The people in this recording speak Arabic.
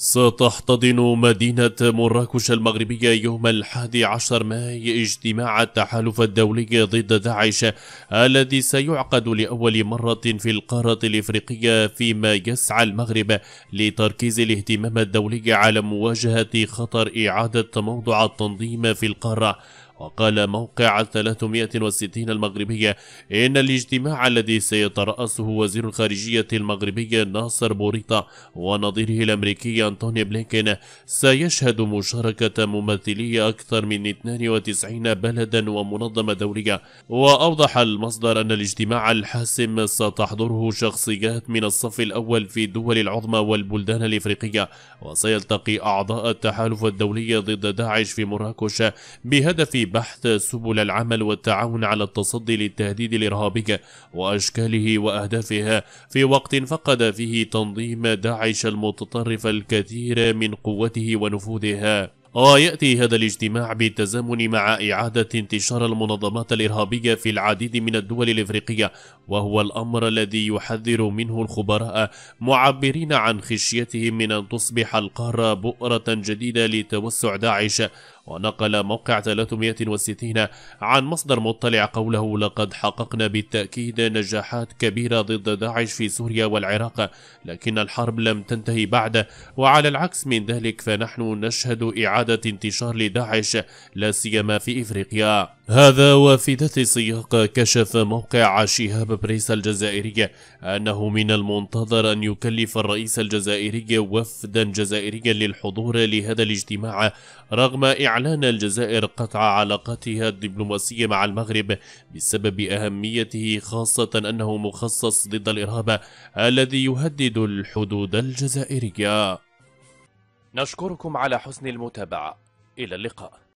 ستحتضن مدينة مراكش المغربية يوم الحادي عشر ماي اجتماع التحالف الدولي ضد داعش الذي سيعقد لأول مرة في القارة الإفريقية فيما يسعى المغرب لتركيز الاهتمام الدولي على مواجهة خطر إعادة تموضع التنظيم في القارة وقال موقع 360 المغربية إن الاجتماع الذي سيترأسه وزير الخارجية المغربي ناصر بوريطة ونظيره الأمريكي أنطوني بلينكين سيشهد مشاركة ممثلي أكثر من 92 بلدا ومنظمة دولية وأوضح المصدر أن الاجتماع الحاسم ستحضره شخصيات من الصف الأول في الدول العظمى والبلدان الإفريقية وسيلتقي أعضاء التحالف الدولي ضد داعش في مراكش بهدف بحث سبل العمل والتعاون على التصدي للتهديد الإرهابي وأشكاله وأهدافه في وقت فقد فيه تنظيم داعش المتطرف الكبير الكثير من قوته ونفوذها ويأتي آه، هذا الاجتماع بالتزامن مع إعادة انتشار المنظمات الإرهابية في العديد من الدول الإفريقية وهو الأمر الذي يحذر منه الخبراء معبرين عن خشيتهم من أن تصبح القارة بؤرة جديدة لتوسع داعش ونقل موقع 360 عن مصدر مطلع قوله لقد حققنا بالتأكيد نجاحات كبيرة ضد داعش في سوريا والعراق لكن الحرب لم تنتهي بعد وعلى العكس من ذلك فنحن نشهد إعادة انتشار لداعش لا سيما في إفريقيا هذا وفي ذات السياق كشف موقع شهاب بريس الجزائري أنه من المنتظر أن يكلف الرئيس الجزائري وفدا جزائريا للحضور لهذا الاجتماع رغم إعلان الجزائر قطع علاقاتها الدبلوماسية مع المغرب بسبب أهميته خاصة أنه مخصص ضد الإرهاب الذي يهدد الحدود الجزائرية نشكركم على حسن المتابعة إلى اللقاء